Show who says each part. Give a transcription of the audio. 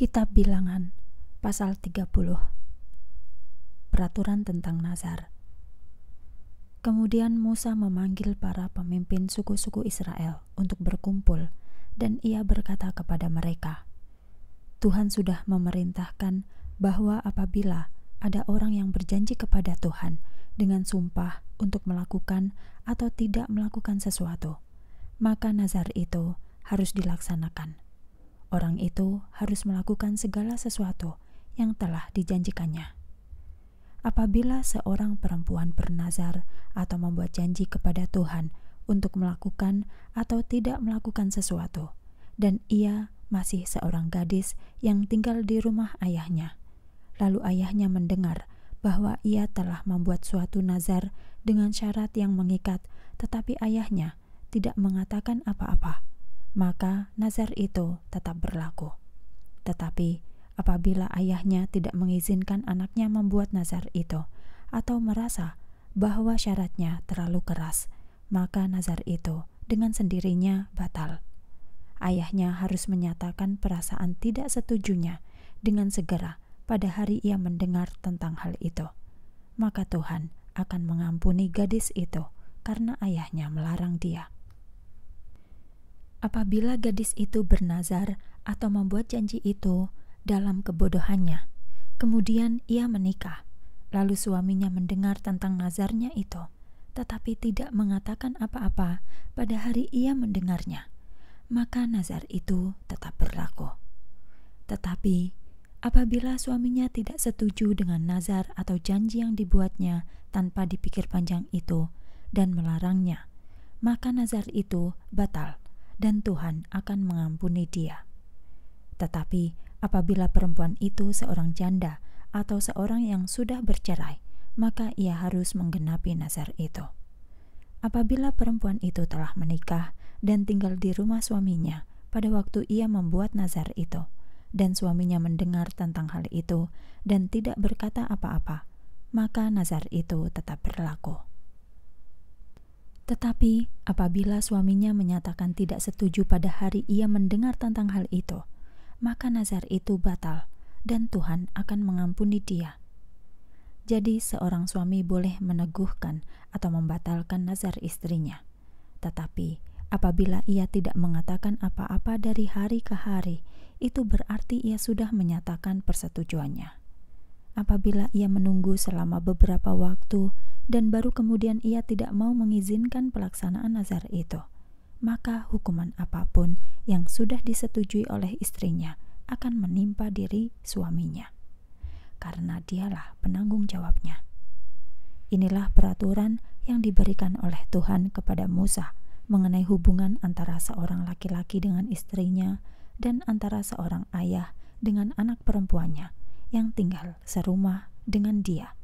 Speaker 1: Kitab Bilangan pasal 30 Peraturan tentang Nazar Kemudian Musa memanggil para pemimpin suku-suku Israel untuk berkumpul dan ia berkata kepada mereka Tuhan sudah memerintahkan bahwa apabila ada orang yang berjanji kepada Tuhan dengan sumpah untuk melakukan atau tidak melakukan sesuatu maka nazar itu harus dilaksanakan orang itu harus melakukan segala sesuatu yang telah dijanjikannya. Apabila seorang perempuan bernazar atau membuat janji kepada Tuhan untuk melakukan atau tidak melakukan sesuatu, dan ia masih seorang gadis yang tinggal di rumah ayahnya, lalu ayahnya mendengar bahwa ia telah membuat suatu nazar dengan syarat yang mengikat, tetapi ayahnya tidak mengatakan apa-apa maka nazar itu tetap berlaku. Tetapi apabila ayahnya tidak mengizinkan anaknya membuat nazar itu atau merasa bahwa syaratnya terlalu keras, maka nazar itu dengan sendirinya batal. Ayahnya harus menyatakan perasaan tidak setujunya dengan segera pada hari ia mendengar tentang hal itu. Maka Tuhan akan mengampuni gadis itu karena ayahnya melarang dia apabila gadis itu bernazar atau membuat janji itu dalam kebodohannya. Kemudian ia menikah. Lalu suaminya mendengar tentang nazarnya itu, tetapi tidak mengatakan apa-apa pada hari ia mendengarnya. Maka nazar itu tetap berlaku. Tetapi apabila suaminya tidak setuju dengan nazar atau janji yang dibuatnya tanpa dipikir panjang itu dan melarangnya, maka nazar itu batal dan Tuhan akan mengampuni dia. Tetapi apabila perempuan itu seorang janda atau seorang yang sudah bercerai, maka ia harus menggenapi nazar itu. Apabila perempuan itu telah menikah dan tinggal di rumah suaminya pada waktu ia membuat nazar itu, dan suaminya mendengar tentang hal itu dan tidak berkata apa-apa, maka nazar itu tetap berlaku. Tetapi, apabila suaminya menyatakan tidak setuju pada hari ia mendengar tentang hal itu, maka nazar itu batal, dan Tuhan akan mengampuni dia. Jadi, seorang suami boleh meneguhkan atau membatalkan nazar istrinya, tetapi apabila ia tidak mengatakan apa-apa dari hari ke hari, itu berarti ia sudah menyatakan persetujuannya. Apabila ia menunggu selama beberapa waktu dan baru kemudian ia tidak mau mengizinkan pelaksanaan nazar itu, maka hukuman apapun yang sudah disetujui oleh istrinya akan menimpa diri suaminya, karena dialah penanggung jawabnya. Inilah peraturan yang diberikan oleh Tuhan kepada Musa mengenai hubungan antara seorang laki-laki dengan istrinya dan antara seorang ayah dengan anak perempuannya yang tinggal serumah dengan dia.